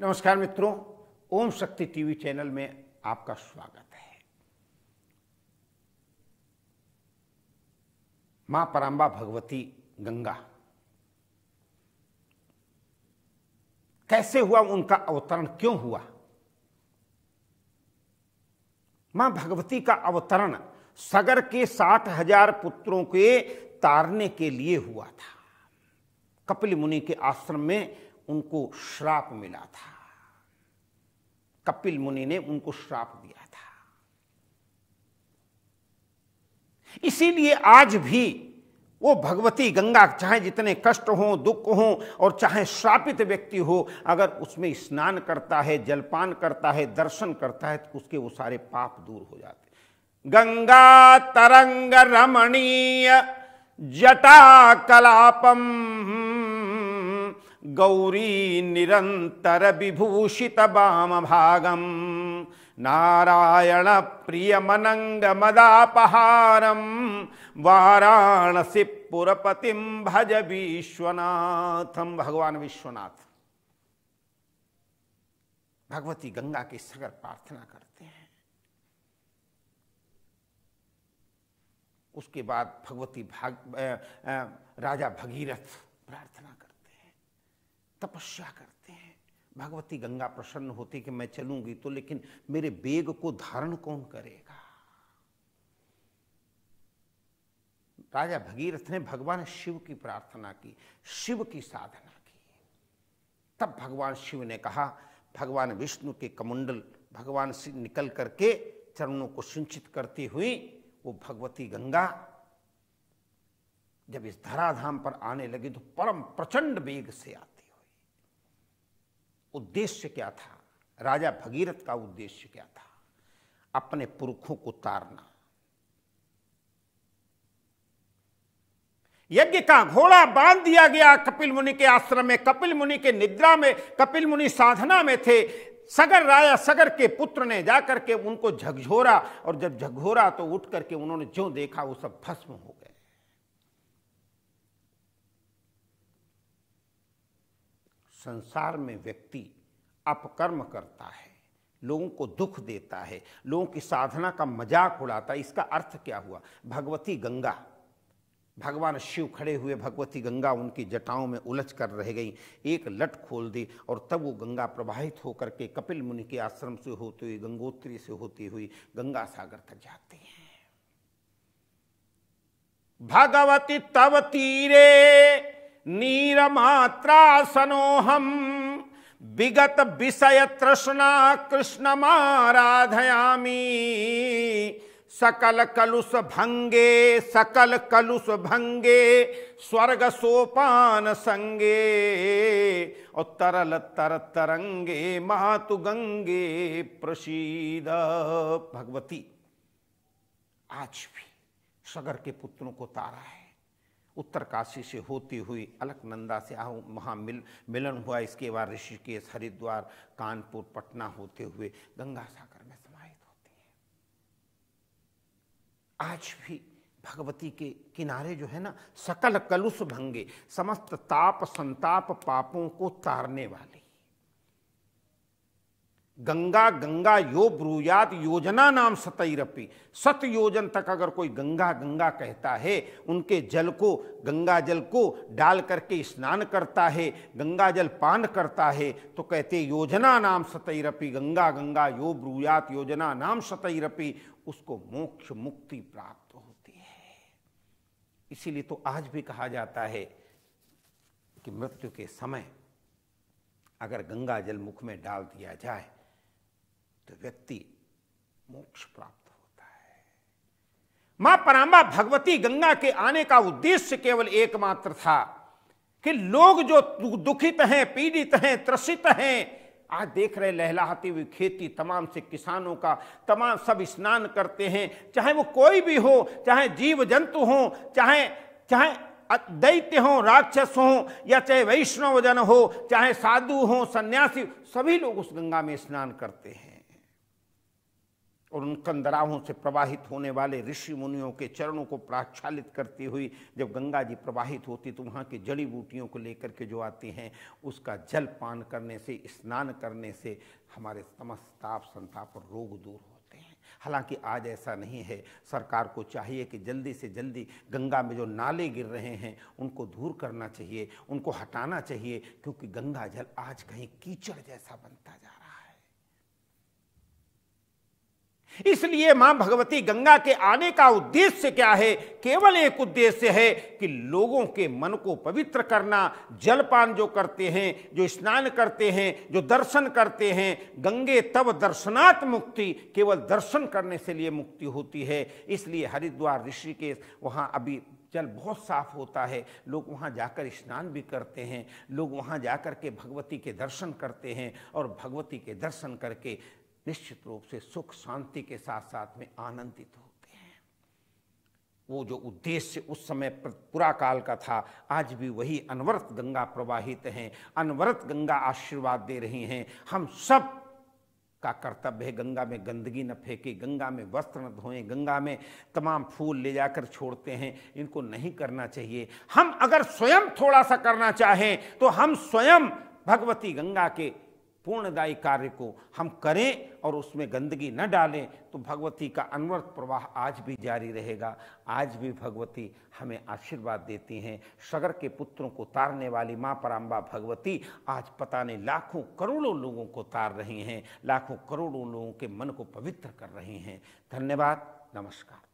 नमस्कार मित्रों ओम शक्ति टीवी चैनल में आपका स्वागत है मां परांबा भगवती गंगा कैसे हुआ उनका अवतरण क्यों हुआ मां भगवती का अवतरण सगर के साठ हजार पुत्रों के तारने के लिए हुआ था कपिल मुनि के आश्रम में उनको श्राप मिला था कपिल मुनि ने उनको श्राप दिया था इसीलिए आज भी वो भगवती गंगा चाहे जितने कष्ट हो दुख हो और चाहे श्रापित व्यक्ति हो अगर उसमें स्नान करता है जलपान करता है दर्शन करता है तो उसके वो सारे पाप दूर हो जाते गंगा तरंग रमणीय जटा कलापम गौरी निरंतर विभूषित वाम भागम नारायण प्रियमनंग मदापहारम वाराणसी पुरपतिम भज विश्वनाथम भगवान विश्वनाथ भगवती गंगा की सगर प्रार्थना करते हैं उसके बाद भगवती भाग राजा भगीरथ प्रार्थना करते तपस्या करते हैं भगवती गंगा प्रसन्न होती कि मैं चलूंगी तो लेकिन मेरे बेग को धारण कौन करेगा राजा भगीरथ ने भगवान शिव की प्रार्थना की शिव की साधना की तब भगवान शिव ने कहा भगवान विष्णु के कमंडल भगवान से निकल करके चरणों को सिंचित करती हुई वो भगवती गंगा जब इस धराधाम पर आने लगी तो परम प्रचंड वेग से आती उद्देश्य क्या था राजा भगीरथ का उद्देश्य क्या था अपने पुरखों को तारना यज्ञ का घोड़ा बांध दिया गया कपिल मुनि के आश्रम में कपिल मुनि के निद्रा में कपिल मुनि साधना में थे सगर राजा सगर के पुत्र ने जाकर के उनको झकझोरा और जब झकझोरा तो उठ करके उन्होंने जो देखा वो सब भस्म हो गया संसार में व्यक्ति अपकर्म करता है लोगों को दुख देता है लोगों की साधना का मजाक उड़ाता है इसका अर्थ क्या हुआ भगवती गंगा भगवान शिव खड़े हुए भगवती गंगा उनकी जटाओं में उलझ कर रह गई एक लट खोल दी और तब वो गंगा प्रवाहित होकर के कपिल मुनि के आश्रम से होते हुई गंगोत्री से होती हुई गंगा सागर तक जाते हैं भगवती तब तीरे विगत विषय तृष्णा कृष्ण माराधयामी सकल कलुष भंगे सकल कलुष भंगे स्वर्ग सोपान संगे और तरल तर तरंगे मातु गंगे प्रसीद भगवती आज भी सगर के पुत्रों को तारा है उत्तरकाशी से होती हुई अलकनंदा से आह वहाँ मिल मिलन हुआ इसके बाद ऋषिकेश हरिद्वार कानपुर पटना होते हुए गंगा सागर में समाहित होती हैं आज भी भगवती के किनारे जो है ना सकल कलुष भंगे समस्त ताप संताप पापों को तारने वाली गंगा गंगा यो ब्रूयात योजना नाम सतैरपी सत योजन तक अगर कोई गंगा गंगा कहता है उनके जल को गंगा जल को डाल करके स्नान करता है गंगा जल पान करता है तो कहते योजना नाम सतैरपी गंगा गंगा यो ब्रूयात योजना नाम सतैरपी उसको मोक्ष मुक्ति प्राप्त होती है इसीलिए तो आज भी कहा जाता है कि मृत्यु के समय अगर गंगा जल मुख में डाल दिया जाए तो व्यक्ति मोक्ष प्राप्त होता है मां परामा भगवती गंगा के आने का उद्देश्य केवल एकमात्र था कि लोग जो दुखित हैं पीड़ित हैं त्रसित हैं आज देख रहे लहलाती हुई खेती तमाम से किसानों का तमाम सब स्नान करते हैं चाहे वो कोई भी हो चाहे जीव जंतु हो चाहे चाहे दैत्य हो राक्षस हो या चाहे वैष्णव जन हो चाहे साधु हो सन्यासी सभी लोग उस गंगा में स्नान करते हैं और उन कंदराहों से प्रवाहित होने वाले ऋषि मुनियों के चरणों को प्राक्षालित करती हुई जब गंगा जी प्रवाहित होती तो वहाँ की जड़ी बूटियों को लेकर के जो आती हैं उसका जल पान करने से स्नान करने से हमारे समस्त ताप संताप और रोग दूर होते हैं हालांकि आज ऐसा नहीं है सरकार को चाहिए कि जल्दी से जल्दी गंगा में जो नाले गिर रहे हैं उनको दूर करना चाहिए उनको हटाना चाहिए क्योंकि गंगा जल आज कहीं कीचड़ जैसा बनता जा इसलिए मां भगवती गंगा के आने का उद्देश्य क्या है केवल एक उद्देश्य है कि लोगों के मन को पवित्र करना जलपान जो करते हैं जो स्नान करते हैं जो दर्शन करते हैं गंगे तब दर्शनात् मुक्ति केवल दर्शन करने से लिए मुक्ति होती है इसलिए हरिद्वार ऋषिकेश वहाँ अभी जल बहुत साफ होता है लोग वहाँ जाकर स्नान भी करते हैं लोग वहाँ जाकर के भगवती के दर्शन करते हैं और भगवती के दर्शन करके निश्चित रूप से सुख शांति के साथ साथ में आनंदित होते हैं वो जो उद्देश्य उस समय पुरा काल का था आज भी वही अनवरत गंगा प्रवाहित हैं अनवरत गंगा आशीर्वाद दे रही हैं हम सब का कर्तव्य है गंगा में गंदगी न फेंके गंगा में वस्त्र न धोएं गंगा में तमाम फूल ले जाकर छोड़ते हैं इनको नहीं करना चाहिए हम अगर स्वयं थोड़ा सा करना चाहें तो हम स्वयं भगवती गंगा के पूर्णदायी कार्य को हम करें और उसमें गंदगी न डालें तो भगवती का अनवरत प्रवाह आज भी जारी रहेगा आज भी भगवती हमें आशीर्वाद देती हैं सगर के पुत्रों को तारने वाली माँ पराम्बा भगवती आज पता नहीं लाखों करोड़ों लोगों को तार रही हैं लाखों करोड़ों लोगों के मन को पवित्र कर रही हैं धन्यवाद नमस्कार